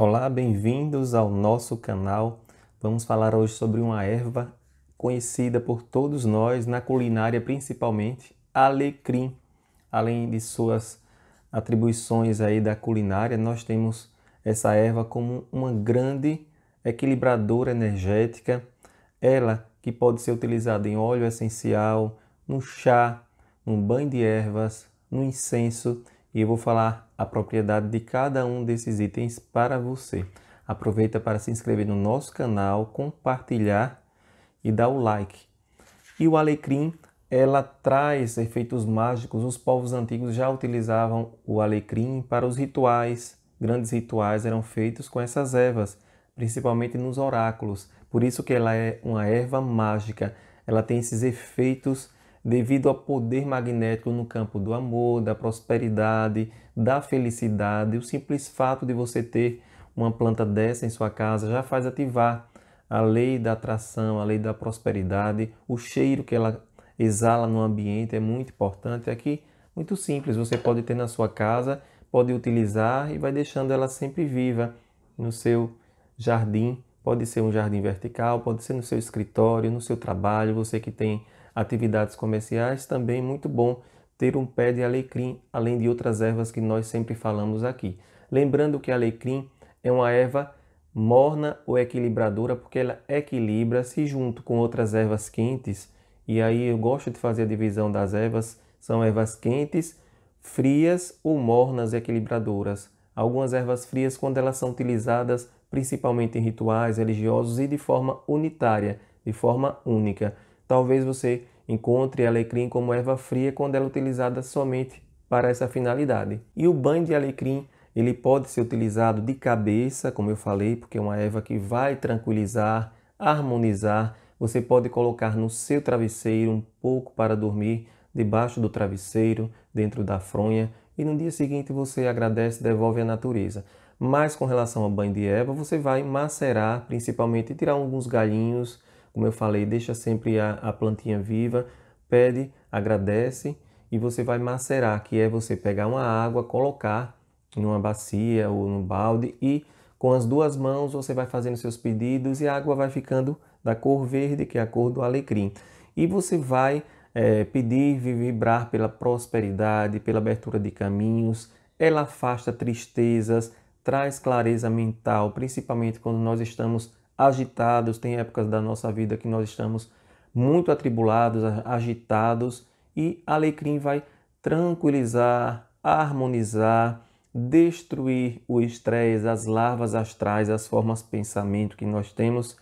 Olá, bem-vindos ao nosso canal. Vamos falar hoje sobre uma erva conhecida por todos nós na culinária, principalmente alecrim. Além de suas atribuições aí da culinária, nós temos essa erva como uma grande equilibradora energética. Ela que pode ser utilizada em óleo essencial, no chá, no banho de ervas, no incenso, e eu vou falar a propriedade de cada um desses itens para você. Aproveita para se inscrever no nosso canal, compartilhar e dar o like. E o alecrim, ela traz efeitos mágicos. Os povos antigos já utilizavam o alecrim para os rituais. Grandes rituais eram feitos com essas ervas, principalmente nos oráculos. Por isso que ela é uma erva mágica. Ela tem esses efeitos devido ao poder magnético no campo do amor, da prosperidade, da felicidade. O simples fato de você ter uma planta dessa em sua casa já faz ativar a lei da atração, a lei da prosperidade. O cheiro que ela exala no ambiente é muito importante. Aqui, muito simples, você pode ter na sua casa, pode utilizar e vai deixando ela sempre viva no seu jardim. Pode ser um jardim vertical, pode ser no seu escritório, no seu trabalho, você que tem atividades comerciais, também muito bom ter um pé de alecrim, além de outras ervas que nós sempre falamos aqui. Lembrando que alecrim é uma erva morna ou equilibradora, porque ela equilibra-se junto com outras ervas quentes. E aí eu gosto de fazer a divisão das ervas, são ervas quentes, frias ou mornas equilibradoras. Algumas ervas frias, quando elas são utilizadas principalmente em rituais religiosos e de forma unitária, de forma única. Talvez você Encontre alecrim como erva fria quando ela é utilizada somente para essa finalidade. E o banho de alecrim ele pode ser utilizado de cabeça, como eu falei, porque é uma erva que vai tranquilizar, harmonizar. Você pode colocar no seu travesseiro um pouco para dormir, debaixo do travesseiro, dentro da fronha, e no dia seguinte você agradece, devolve à natureza. Mas com relação ao banho de erva, você vai macerar, principalmente tirar alguns galhinhos, como eu falei, deixa sempre a, a plantinha viva, pede, agradece e você vai macerar, que é você pegar uma água, colocar numa bacia ou num balde e com as duas mãos você vai fazendo seus pedidos e a água vai ficando da cor verde, que é a cor do alecrim. E você vai é, pedir, vibrar pela prosperidade, pela abertura de caminhos, ela afasta tristezas, traz clareza mental, principalmente quando nós estamos agitados, tem épocas da nossa vida que nós estamos muito atribulados, agitados, e alecrim vai tranquilizar, harmonizar, destruir o estresse, as larvas astrais, as formas de pensamento que nós temos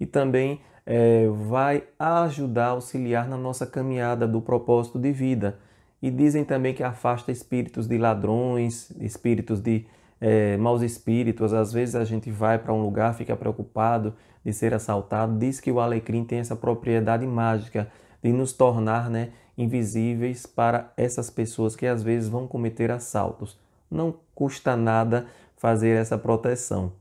e também é, vai ajudar, auxiliar na nossa caminhada do propósito de vida. E dizem também que afasta espíritos de ladrões, espíritos de é, maus espíritos, às vezes a gente vai para um lugar, fica preocupado de ser assaltado. Diz que o alecrim tem essa propriedade mágica de nos tornar né, invisíveis para essas pessoas que às vezes vão cometer assaltos. Não custa nada fazer essa proteção.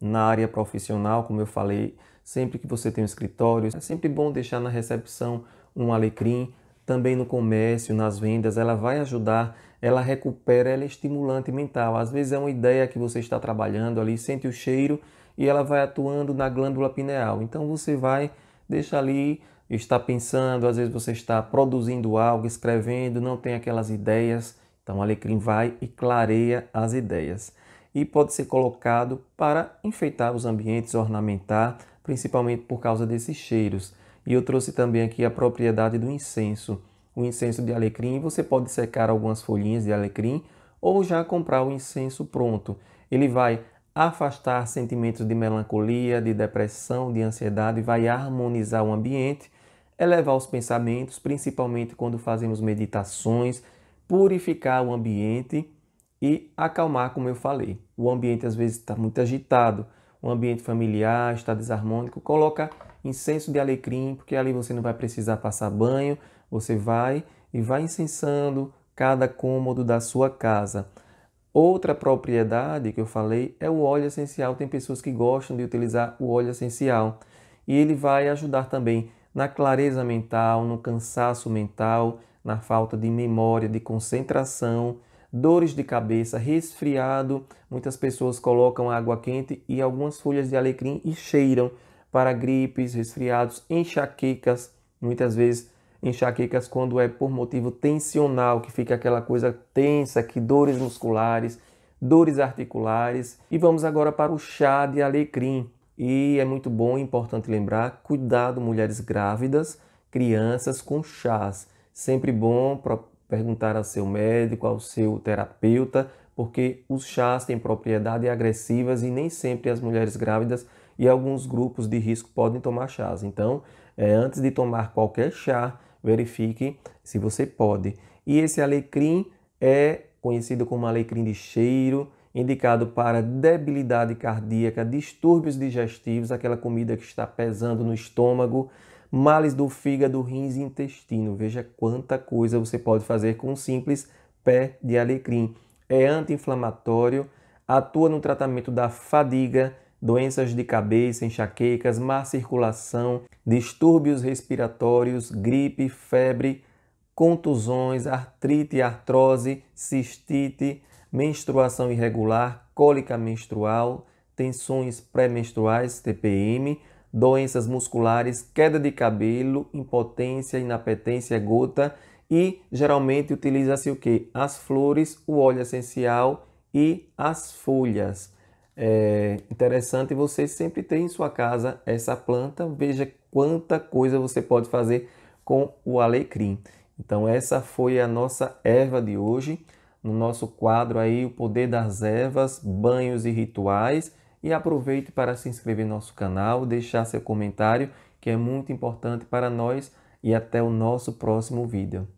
Na área profissional, como eu falei, sempre que você tem um escritório, é sempre bom deixar na recepção um alecrim também no comércio, nas vendas, ela vai ajudar, ela recupera, ela é estimulante mental. Às vezes é uma ideia que você está trabalhando ali, sente o cheiro e ela vai atuando na glândula pineal. Então você vai deixa ali, está pensando, às vezes você está produzindo algo, escrevendo, não tem aquelas ideias. Então o alecrim vai e clareia as ideias. E pode ser colocado para enfeitar os ambientes, ornamentar, principalmente por causa desses cheiros. E eu trouxe também aqui a propriedade do incenso. O incenso de alecrim, você pode secar algumas folhinhas de alecrim ou já comprar o incenso pronto. Ele vai afastar sentimentos de melancolia, de depressão, de ansiedade, vai harmonizar o ambiente, elevar os pensamentos, principalmente quando fazemos meditações, purificar o ambiente e acalmar, como eu falei. O ambiente às vezes está muito agitado, o ambiente familiar está desarmônico, coloca incenso de alecrim, porque ali você não vai precisar passar banho, você vai e vai incensando cada cômodo da sua casa. Outra propriedade que eu falei é o óleo essencial. Tem pessoas que gostam de utilizar o óleo essencial e ele vai ajudar também na clareza mental, no cansaço mental, na falta de memória, de concentração dores de cabeça, resfriado. Muitas pessoas colocam água quente e algumas folhas de alecrim e cheiram para gripes, resfriados, enxaquecas, muitas vezes enxaquecas quando é por motivo tensional, que fica aquela coisa tensa, que dores musculares, dores articulares. E vamos agora para o chá de alecrim. E é muito bom e importante lembrar, cuidado mulheres grávidas, crianças com chás. Sempre bom perguntar ao seu médico, ao seu terapeuta, porque os chás têm propriedades agressivas e nem sempre as mulheres grávidas e alguns grupos de risco podem tomar chás. Então, é, antes de tomar qualquer chá, verifique se você pode. E esse alecrim é conhecido como alecrim de cheiro, indicado para debilidade cardíaca, distúrbios digestivos, aquela comida que está pesando no estômago, males do fígado, rins e intestino. Veja quanta coisa você pode fazer com um simples pé de alecrim. É anti-inflamatório, atua no tratamento da fadiga, doenças de cabeça, enxaquecas, má circulação, distúrbios respiratórios, gripe, febre, contusões, artrite, artrose, cistite, menstruação irregular, cólica menstrual, tensões pré-menstruais, TPM, doenças musculares, queda de cabelo, impotência, inapetência, gota e geralmente utiliza-se o que? As flores, o óleo essencial e as folhas. É interessante você sempre ter em sua casa essa planta, veja quanta coisa você pode fazer com o alecrim. Então essa foi a nossa erva de hoje, no nosso quadro aí o poder das ervas, banhos e rituais e aproveite para se inscrever no nosso canal, deixar seu comentário, que é muito importante para nós e até o nosso próximo vídeo.